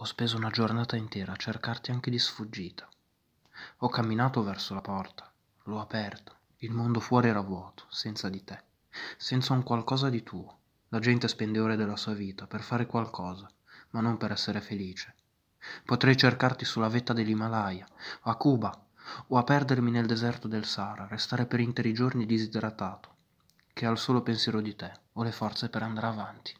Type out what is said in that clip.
Ho speso una giornata intera a cercarti anche di sfuggita. Ho camminato verso la porta, l'ho aperta. Il mondo fuori era vuoto, senza di te, senza un qualcosa di tuo. La gente spende ore della sua vita per fare qualcosa, ma non per essere felice. Potrei cercarti sulla vetta dell'Himalaya, a Cuba, o a perdermi nel deserto del Sahara, restare per interi giorni disidratato, che al solo pensiero di te ho le forze per andare avanti.